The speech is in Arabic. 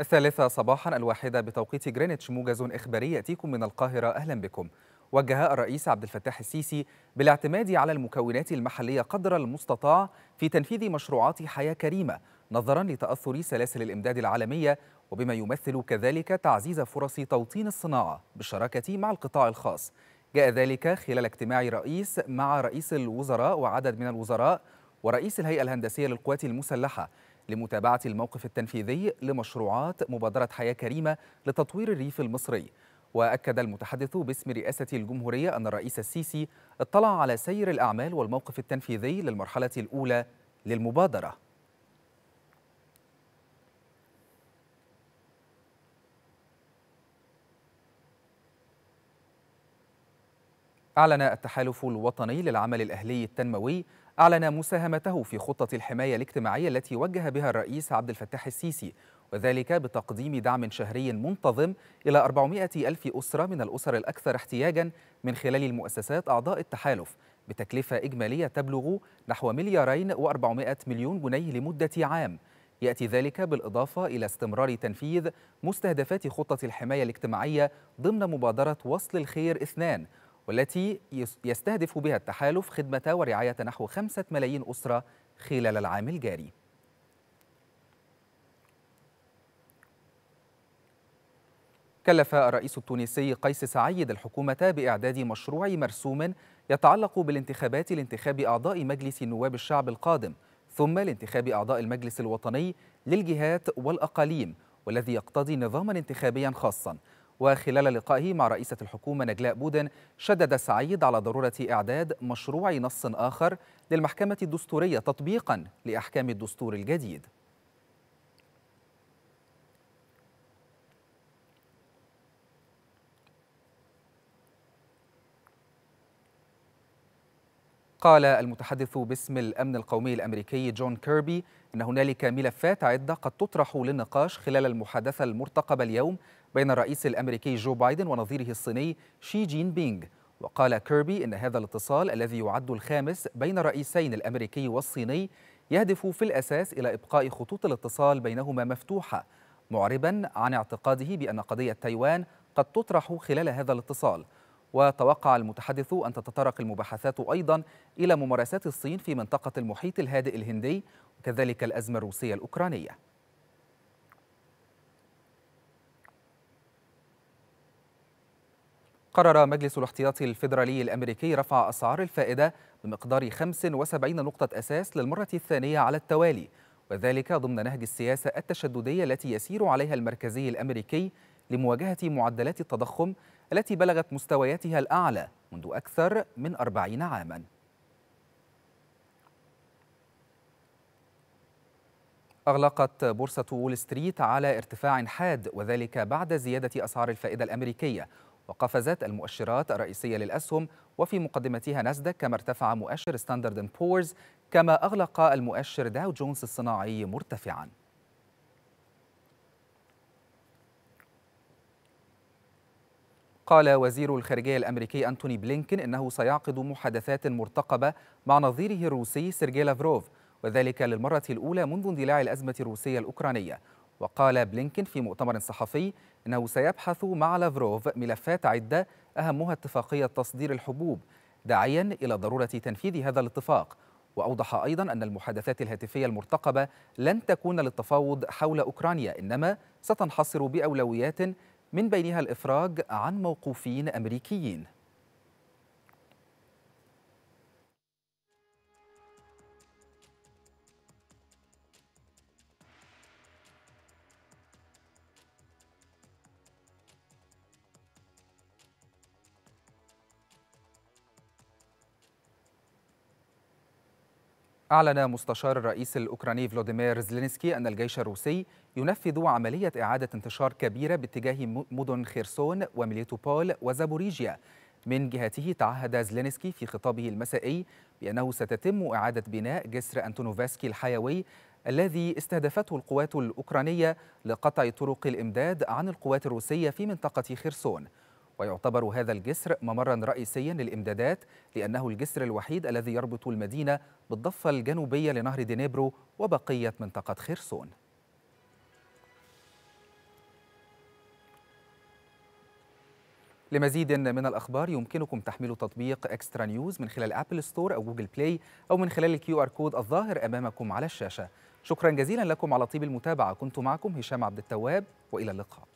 الثالثة صباحا الواحدة بتوقيت جرينتش موجز إخباري يأتيكم من القاهرة أهلا بكم وجه الرئيس عبد الفتاح السيسي بالاعتماد على المكونات المحلية قدر المستطاع في تنفيذ مشروعات حياة كريمة نظرا لتأثر سلاسل الإمداد العالمية وبما يمثل كذلك تعزيز فرص توطين الصناعة بالشراكة مع القطاع الخاص جاء ذلك خلال اجتماع رئيس مع رئيس الوزراء وعدد من الوزراء ورئيس الهيئة الهندسية للقوات المسلحة لمتابعة الموقف التنفيذي لمشروعات مبادرة حياة كريمة لتطوير الريف المصري وأكد المتحدث باسم رئاسة الجمهورية أن الرئيس السيسي اطلع على سير الأعمال والموقف التنفيذي للمرحلة الأولى للمبادرة أعلن التحالف الوطني للعمل الأهلي التنموي أعلن مساهمته في خطة الحماية الاجتماعية التي وجه بها الرئيس عبد الفتاح السيسي وذلك بتقديم دعم شهري منتظم إلى 400 ألف أسرة من الأسر الأكثر احتياجا من خلال المؤسسات أعضاء التحالف بتكلفة إجمالية تبلغ نحو مليارين و400 مليون جنيه لمدة عام يأتي ذلك بالإضافة إلى استمرار تنفيذ مستهدفات خطة الحماية الاجتماعية ضمن مبادرة وصل الخير اثنان والتي يستهدف بها التحالف خدمة ورعاية نحو خمسة ملايين أسرة خلال العام الجاري كلف الرئيس التونسي قيس سعيد الحكومة بإعداد مشروع مرسوم يتعلق بالانتخابات لانتخاب أعضاء مجلس النواب الشعب القادم ثم لانتخاب أعضاء المجلس الوطني للجهات والأقاليم والذي يقتضي نظاما انتخابيا خاصا وخلال لقائه مع رئيسة الحكومة نجلاء بودن شدد سعيد على ضرورة إعداد مشروع نص آخر للمحكمة الدستورية تطبيقا لأحكام الدستور الجديد قال المتحدث باسم الأمن القومي الأمريكي جون كيربي أن هنالك ملفات عدة قد تطرح للنقاش خلال المحادثة المرتقبة اليوم بين الرئيس الأمريكي جو بايدن ونظيره الصيني شي جين بينغ وقال كيربي إن هذا الاتصال الذي يعد الخامس بين الرئيسين الأمريكي والصيني يهدف في الأساس إلى إبقاء خطوط الاتصال بينهما مفتوحة معربا عن اعتقاده بأن قضية تايوان قد تطرح خلال هذا الاتصال وتوقع المتحدث أن تتطرق المباحثات أيضا إلى ممارسات الصين في منطقة المحيط الهادئ الهندي وكذلك الأزمة الروسية الأوكرانية قرر مجلس الاحتياطي الفيدرالي الأمريكي رفع أسعار الفائدة بمقدار 75 نقطة أساس للمرة الثانية على التوالي وذلك ضمن نهج السياسة التشددية التي يسير عليها المركزي الأمريكي لمواجهة معدلات التضخم التي بلغت مستوياتها الأعلى منذ أكثر من أربعين عاماً أغلقت بورصة وول ستريت على ارتفاع حاد وذلك بعد زيادة أسعار الفائدة الأمريكية وقفزت المؤشرات الرئيسية للأسهم وفي مقدمتها ناسداك كما ارتفع مؤشر ستاندرد بورز كما أغلق المؤشر داو جونز الصناعي مرتفعاً قال وزير الخارجية الأمريكي أنتوني بلينكن إنه سيعقد محادثات مرتقبة مع نظيره الروسي سيرجي لافروف وذلك للمرة الأولى منذ اندلاع الأزمة الروسية الأوكرانية وقال بلينكين في مؤتمر صحفي انه سيبحث مع لافروف ملفات عده اهمها اتفاقيه تصدير الحبوب داعيا الى ضروره تنفيذ هذا الاتفاق واوضح ايضا ان المحادثات الهاتفيه المرتقبه لن تكون للتفاوض حول اوكرانيا انما ستنحصر باولويات من بينها الافراج عن موقوفين امريكيين أعلن مستشار الرئيس الأوكراني فلوديمير زلينسكي أن الجيش الروسي ينفذ عملية إعادة انتشار كبيرة باتجاه مدن خيرسون وميليتوبول وزابوريجيا من جهته تعهد زلينسكي في خطابه المسائي بأنه ستتم إعادة بناء جسر أنتونوفسكي الحيوي الذي استهدفته القوات الأوكرانية لقطع طرق الإمداد عن القوات الروسية في منطقة خرسون ويعتبر هذا الجسر ممرا رئيسيا للإمدادات لأنه الجسر الوحيد الذي يربط المدينة بالضفة الجنوبية لنهر دينيبرو وبقية منطقة خرسون لمزيد من الأخبار يمكنكم تحميل تطبيق إكسترا نيوز من خلال أبل ستور أو جوجل بلاي أو من خلال الكيو آر كود الظاهر أمامكم على الشاشة شكرا جزيلا لكم على طيب المتابعة كنت معكم هشام عبد التواب وإلى اللقاء